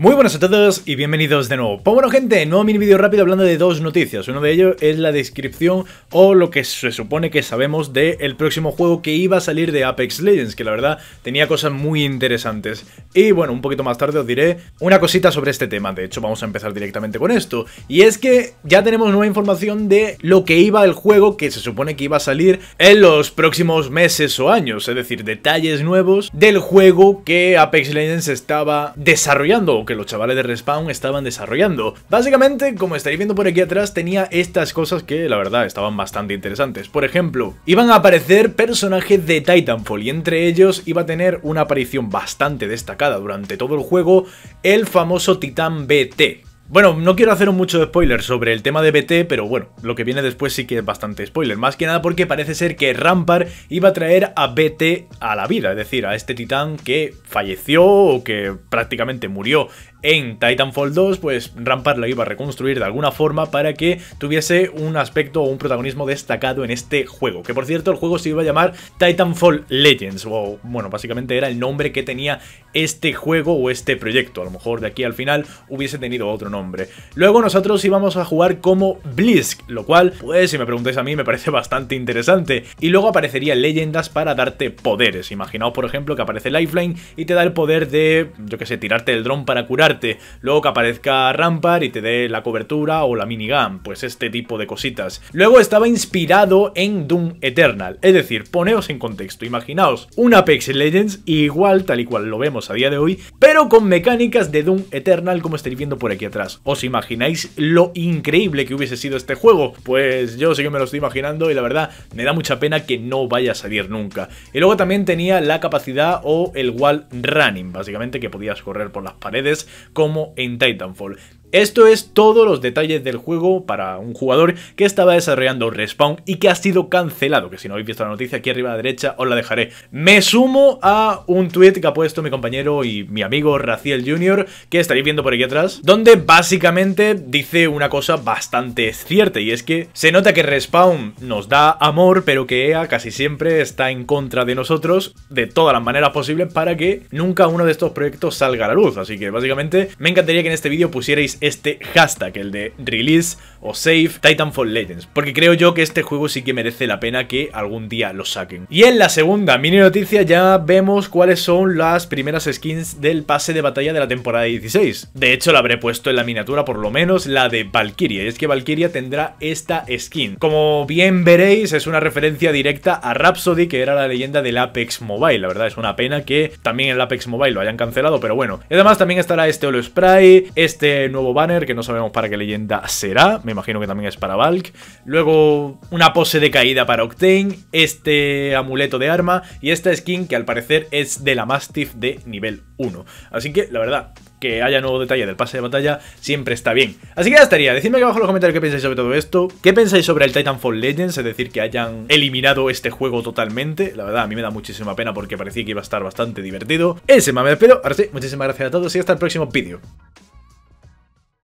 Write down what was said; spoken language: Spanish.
Muy buenas a todos y bienvenidos de nuevo. Pues bueno gente, nuevo mini vídeo rápido hablando de dos noticias. Uno de ellos es la descripción o lo que se supone que sabemos de el próximo juego que iba a salir de Apex Legends, que la verdad tenía cosas muy interesantes. Y bueno, un poquito más tarde os diré una cosita sobre este tema. De hecho, vamos a empezar directamente con esto. Y es que ya tenemos nueva información de lo que iba el juego que se supone que iba a salir en los próximos meses o años. Es decir, detalles nuevos del juego que Apex Legends estaba desarrollando que los chavales de Respawn estaban desarrollando. Básicamente, como estaréis viendo por aquí atrás, tenía estas cosas que la verdad estaban bastante interesantes. Por ejemplo, iban a aparecer personajes de Titanfall y entre ellos iba a tener una aparición bastante destacada durante todo el juego el famoso Titán BT, bueno, no quiero hacer mucho spoiler sobre el tema de BT, pero bueno, lo que viene después sí que es bastante spoiler. Más que nada porque parece ser que Rampart iba a traer a BT a la vida, es decir, a este titán que falleció o que prácticamente murió en Titanfall 2, pues Rampart lo iba a reconstruir de alguna forma para que tuviese un aspecto o un protagonismo destacado en este juego. Que por cierto, el juego se iba a llamar Titanfall Legends, o bueno, básicamente era el nombre que tenía este juego o este proyecto. A lo mejor de aquí al final hubiese tenido otro nombre Luego nosotros íbamos a jugar como Blisk, lo cual, pues si me preguntáis a mí, me parece bastante interesante. Y luego aparecería leyendas para darte poderes. Imaginaos, por ejemplo, que aparece Lifeline y te da el poder de, yo que sé, tirarte el dron para curarte. Luego que aparezca Rampart y te dé la cobertura o la minigun, pues este tipo de cositas. Luego estaba inspirado en Doom Eternal, es decir, poneos en contexto, imaginaos un Apex Legends igual tal y cual lo vemos a día de hoy, pero con mecánicas de Doom Eternal como estaréis viendo por aquí atrás. ¿Os imagináis lo increíble que hubiese sido este juego? Pues yo sí que me lo estoy imaginando y la verdad me da mucha pena que no vaya a salir nunca. Y luego también tenía la capacidad o el wall running, básicamente que podías correr por las paredes como en Titanfall. Esto es todos los detalles del juego para un jugador que estaba desarrollando Respawn y que ha sido cancelado, que si no habéis visto la noticia aquí arriba a la derecha os la dejaré. Me sumo a un tweet que ha puesto mi compañero y mi amigo Raciel Jr., que estaréis viendo por aquí atrás, donde básicamente dice una cosa bastante cierta y es que se nota que Respawn nos da amor, pero que EA casi siempre está en contra de nosotros de todas las maneras posibles para que nunca uno de estos proyectos salga a la luz. Así que básicamente me encantaría que en este vídeo pusierais este hashtag, el de release o save Titanfall Legends, porque creo yo que este juego sí que merece la pena que algún día lo saquen. Y en la segunda mini noticia ya vemos cuáles son las primeras skins del pase de batalla de la temporada 16. De hecho la habré puesto en la miniatura por lo menos la de Valkyria, y es que Valkyria tendrá esta skin. Como bien veréis es una referencia directa a Rhapsody que era la leyenda del Apex Mobile, la verdad es una pena que también el Apex Mobile lo hayan cancelado, pero bueno. Y además también estará este Holo Spray, este nuevo banner que no sabemos para qué leyenda será, me imagino que también es para Valk. Luego una pose de caída para Octane, este amuleto de arma y esta skin que al parecer es de la Mastiff de nivel 1. Así que la verdad, que haya nuevo detalle del pase de batalla siempre está bien. Así que ya estaría. Decidme aquí abajo en los comentarios qué pensáis sobre todo esto. ¿Qué pensáis sobre el Titanfall Legends? Es decir, que hayan eliminado este juego totalmente. La verdad, a mí me da muchísima pena porque parecía que iba a estar bastante divertido. Ese me despido. Ahora sí, muchísimas gracias a todos y hasta el próximo vídeo.